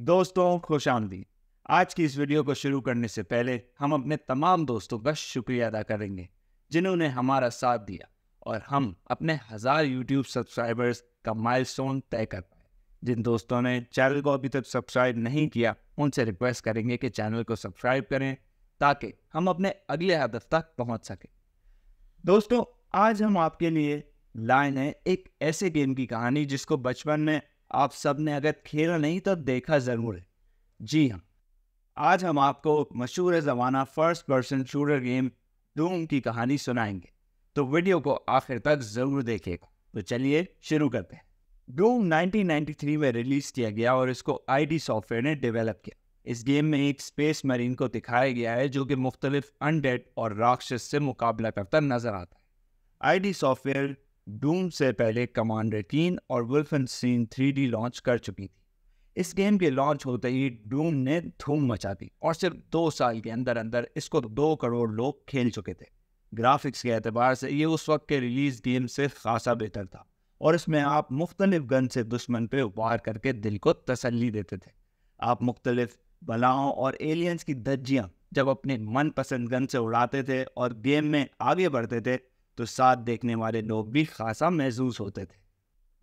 दोस्तों खुश आज की इस वीडियो को शुरू करने से पहले हम अपने तमाम दोस्तों का शुक्रिया अदा करेंगे जिन्होंने हमारा साथ दिया और हम अपने हज़ार यूट्यूब सब्सक्राइबर्स का माइलस्टोन तय कर पाए जिन दोस्तों ने चैनल को अभी तक सब्सक्राइब नहीं किया उनसे रिक्वेस्ट करेंगे कि चैनल को सब्सक्राइब करें ताकि हम अपने अगले हदफ तक पहुँच सकें दोस्तों आज हम आपके लिए लाए हैं एक ऐसे गेम की कहानी जिसको बचपन में आप सब ने अगर खेला नहीं तो देखा ज़रूर है जी हाँ आज हम आपको मशहूर ज़माना first person shooter game Doom की कहानी सुनाएंगे तो वीडियो को आखिर तक ज़रूर देखेगा तो चलिए शुरू करते हैं डूम 1993 में रिलीज़ किया गया और इसको आईडी सॉफ्टवेयर ने डेवलप किया इस गेम में एक स्पेस मरीन को दिखाया गया है जो कि मुख्तलिफ अनडेड और राक्षस से मुकाबला करता नजर आता है आईडी सॉफ्टवेयर डूम से पहले कमांडर कीन और वुल्फन सीन थ्री लॉन्च कर चुकी थी इस गेम के लॉन्च होते ही डूम ने धूम मचा दी और सिर्फ दो साल के अंदर अंदर इसको दो करोड़ लोग खेल चुके थे ग्राफिक्स के अतबार से ये उस वक्त के रिलीज गेम से खासा बेहतर था और इसमें आप मुख्तलिफ गन से दुश्मन पे वार करके दिल को तसल्ली देते थे आप मुख्तलिफ बलाओं और एलियंस की दज्जियाँ जब अपने मनपसंद गन से उड़ाते थे और गेम में आगे बढ़ते थे तो साथ देखने वाले लोग भी खासा महसूस होते थे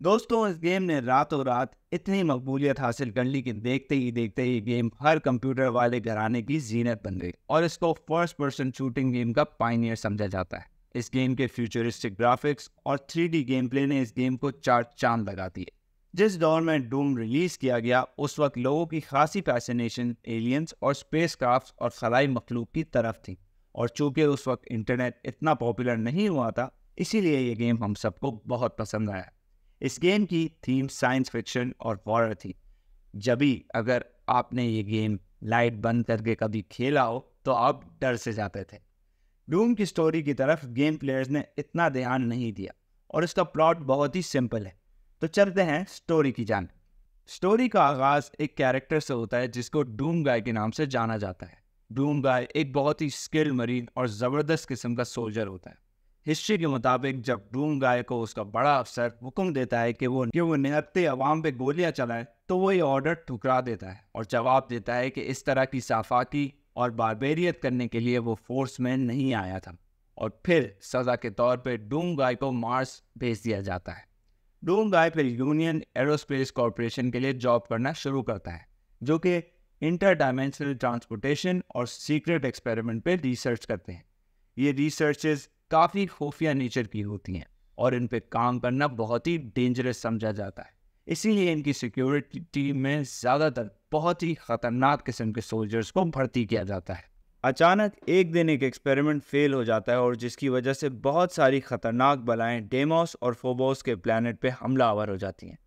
दोस्तों इस गेम ने रातों रात इतनी मकबूलियत हासिल कर ली कि देखते ही देखते ही गेम हर कंप्यूटर वाले घराने की जीनत बन गई और इसको फर्स्ट पर्सन शूटिंग गेम का पाइनियर समझा जाता है इस गेम के फ्यूचरिस्टिक ग्राफिक्स और थ्री गेम प्ले ने इस गेम को चार चांद लगा दिए जिस दौर में डूम रिलीज किया गया उस वक्त लोगों की खासी फैसिनेशन एलियंस और स्पेस और खलाई मखलूक की तरफ थी और चूंकि उस वक्त इंटरनेट इतना पॉपुलर नहीं हुआ था इसीलिए ये गेम हम सबको बहुत पसंद आया इस गेम की थीम साइंस फिक्शन और हॉरर थी जब भी अगर आपने ये गेम लाइट बंद करके कभी खेला हो तो आप डर से जाते थे डूम की स्टोरी की तरफ गेम प्लेयर्स ने इतना ध्यान नहीं दिया और इसका प्लॉट बहुत ही सिंपल है तो चलते हैं स्टोरी की जान स्टोरी का आगाज एक कैरेक्टर से होता है जिसको डूम गाय के नाम से जाना जाता है डूम गाय एक बहुत ही स्किल्ड मरीन और ज़बरदस्त किस्म का सोल्जर होता है हिस्ट्री के मुताबिक जब डूम गाय को उसका बड़ा अफसर हुक्म देता है कि वो कि वो निहत्ते अवाम पे गोलियां चलाएं तो वो ये ऑर्डर ठुकरा देता है और जवाब देता है कि इस तरह की साफाती और बारबेरियत करने के लिए वो फोर्स नहीं आया था और फिर सज़ा के तौर पर डूम गाय को मार्स भेज दिया जाता है डूम गाय फिर यूनियन एरोस्पेस कॉरपोरेशन के लिए जॉब करना शुरू करता है जो कि इंटर डायमेंशनल ट्रांसपोर्टेशन और सीक्रेट एक्सपेरिमेंट पे रिसर्च करते हैं ये रिसर्चेज काफ़ी खुफिया नेचर की होती हैं और इन पर काम करना बहुत ही डेंजरस समझा जाता है इसीलिए इनकी सिक्योरिटी टीम में ज़्यादातर बहुत ही ख़तरनाक किस्म के सोल्जर्स को भर्ती किया जाता है अचानक एक दिन एक एक्सपेरिमेंट फेल हो जाता है और जिसकी वजह से बहुत सारी खतरनाक बलाएं डेमोस और फोबोस के प्लानट पे हमलावर हो जाती हैं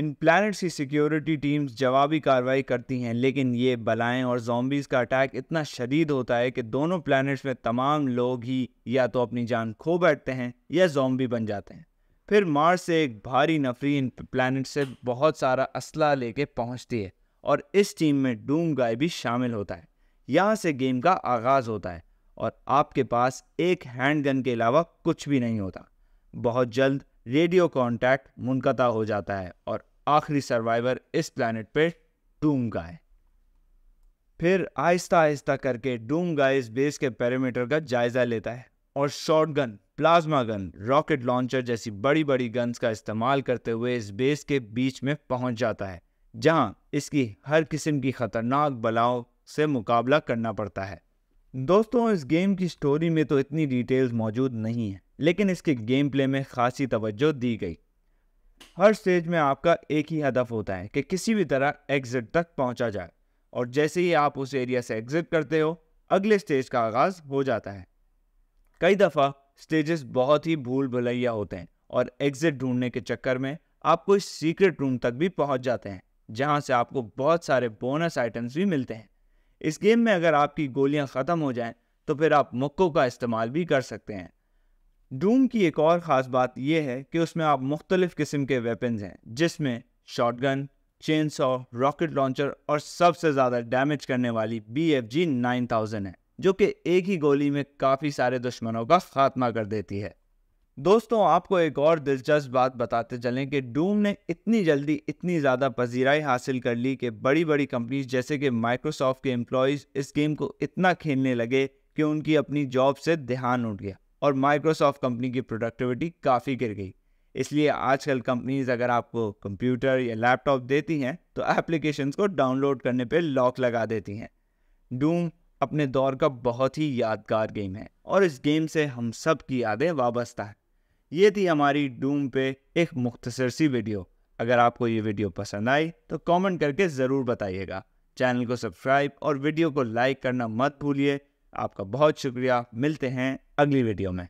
इन प्लानट्स की सिक्योरिटी टीम्स जवाबी कार्रवाई करती हैं लेकिन ये बलाएं और जॉम्बीज़ का अटैक इतना शदीद होता है कि दोनों प्लानट्स में तमाम लोग ही या तो अपनी जान खो बैठते हैं या जॉम्बी बन जाते हैं फिर मार्स से एक भारी नफरी इन प्लानट से बहुत सारा असला लेके पहुंचती है और इस टीम में डूम गाय भी शामिल होता है यहाँ से गेम का आगाज़ होता है और आपके पास एक हैंडगन के अलावा कुछ भी नहीं होता बहुत जल्द रेडियो कांटेक्ट मुनकता हो जाता है और आखिरी सर्वाइवर इस प्लानट पर डूम है फिर आहिस्ता आहिस्ता करके डूम गाय इस बेस के पैरामीटर का जायजा लेता है और short gun plasma gun rocket launcher जैसी बड़ी बड़ी गन्स का इस्तेमाल करते हुए इस बेस के बीच में पहुंच जाता है जहां इसकी हर किस्म की खतरनाक बलाओं से मुकाबला करना पड़ता है दोस्तों इस गेम की स्टोरी में तो इतनी डिटेल्स मौजूद नहीं है लेकिन इसके गेम प्ले में खासी तवज्जो दी गई हर स्टेज में आपका एक ही हदफ होता है कि किसी भी तरह एग्जिट तक पहुंचा जाए और जैसे ही आप उस एरिया से एग्जिट करते हो अगले स्टेज का आगाज़ हो जाता है कई दफ़ा स्टेजेस बहुत ही भूल भुलैया होते हैं और एग्जिट ढूंढने के चक्कर में आप कोई सीक्रेट रूम तक भी पहुंच जाते हैं जहां से आपको बहुत सारे बोनस आइटम्स भी मिलते हैं इस गेम में अगर आपकी गोलियां ख़त्म हो जाएं तो फिर आप मुक्कों का इस्तेमाल भी कर सकते हैं डूम की एक और ख़ास बात यह है कि उसमें आप मुख्तलिफ़ किस्म के वेपन्स हैं जिसमें shotgun chain saw rocket launcher और सबसे ज़्यादा डैमेज करने वाली B F G nine thousand है जो कि एक ही गोली में काफ़ी सारे दुश्मनों का खात्मा कर देती है दोस्तों आपको एक और दिलचस्प बात बताते चलें कि डूम ने इतनी जल्दी इतनी ज़्यादा पजीराई हासिल कर ली कि बड़ी बड़ी कंपनीज जैसे कि माइक्रोसॉफ्ट के एम्प्लॉयज़ इस गेम को इतना खेलने लगे कि उनकी अपनी जॉब से ध्यान उठ गया और माइक्रोसॉफ्ट कंपनी की प्रोडक्टिविटी काफ़ी गिर गई इसलिए आजकल कंपनीज अगर आपको कंप्यूटर या लैपटॉप देती हैं तो एप्लीकेशंस को डाउनलोड करने पे लॉक लगा देती हैं डूम अपने दौर का बहुत ही यादगार गेम है और इस गेम से हम सब की यादें वाबस्ता है ये थी हमारी डूम पे एक मुख्तसर सी वीडियो अगर आपको ये वीडियो पसंद आई तो कमेंट करके ज़रूर बताइएगा चैनल को सब्सक्राइब और वीडियो को लाइक करना मत भूलिए आपका बहुत शुक्रिया मिलते हैं अगली वीडियो में